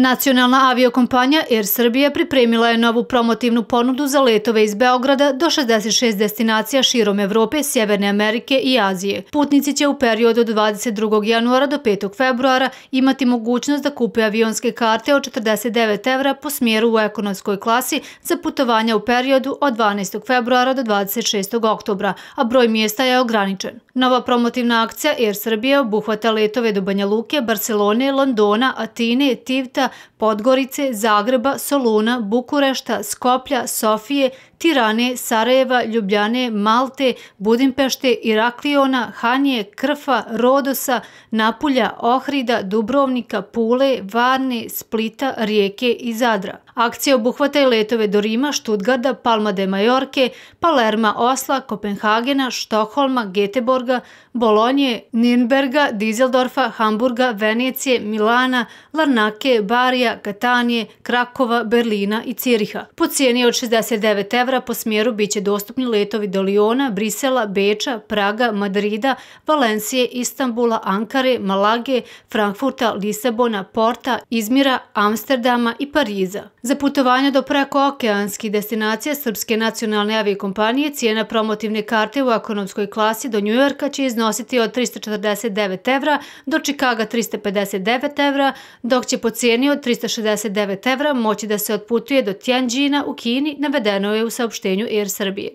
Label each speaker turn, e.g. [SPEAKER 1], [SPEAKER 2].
[SPEAKER 1] Nacionalna aviokompanija Air Srbije pripremila je novu promotivnu ponudu za letove iz Beograda do 66 destinacija širom Evrope, Sjeverne Amerike i Azije. Putnici će u periodu od 22. januara do 5. februara imati mogućnost da kupe avionske karte od 49 evra po smjeru u ekonomskoj klasi za putovanja u periodu od 12. februara do 26. oktobra, a broj mjesta je ograničen. Nova promotivna akcija Air Srbija obuhvata letove do Banja Luke, Barcelone, Londona, Atine, Tivta, Podgorice, Zagreba, Soluna, Bukurešta, Skoplja, Sofije, Tirane, Sarajeva, Ljubljane, Malte, Budimpešte, Irakliona, Hanje, Krfa, Rodosa, Napulja, Ohrida, Dubrovnika, Pule, Varne, Splita, Rijeke i Zadra. Akcija obuhvata i letove do Rima, Štutgarda, Palma de Majorke, Palerma, Osla, Kopenhagena, Štoholma, Geteborga, Salzburga, Bolonje, Nürnberga, Dizeldorfa, Hamburga, Venecije, Milana, Larnake, Barija, Katanije, Krakova, Berlina i Ciriha. Po cijeni od 69 evra po smjeru bit će dostupni letovi do Liona, Brisela, Beča, Praga, Madrida, Valencije, Istambula, Ankare, Malage, Frankfurta, Lisebona, Porta, Izmira, Amsterdama i Pariza. Za putovanje do preko okeanskih destinacija Srpske nacionalne aviokompanije cijena promotivne karte u ekonomskoj klasi do Njujorka Njujorka će iznositi od 349 evra do Čikaga 359 evra, dok će po cijeni od 369 evra moći da se otputuje do Tianjina u Kini, navedeno je u saopštenju Air Srbije.